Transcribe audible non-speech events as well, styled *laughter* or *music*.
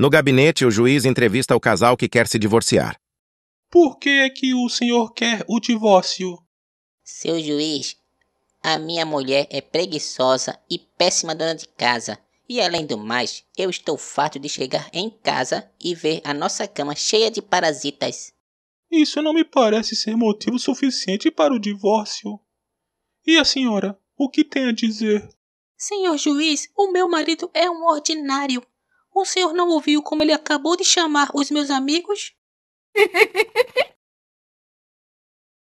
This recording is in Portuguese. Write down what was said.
No gabinete, o juiz entrevista o casal que quer se divorciar. Por que é que o senhor quer o divórcio? Seu juiz, a minha mulher é preguiçosa e péssima dona de casa. E além do mais, eu estou farto de chegar em casa e ver a nossa cama cheia de parasitas. Isso não me parece ser motivo suficiente para o divórcio. E a senhora, o que tem a dizer? Senhor juiz, o meu marido é um ordinário o senhor não ouviu como ele acabou de chamar os meus amigos? *laughs*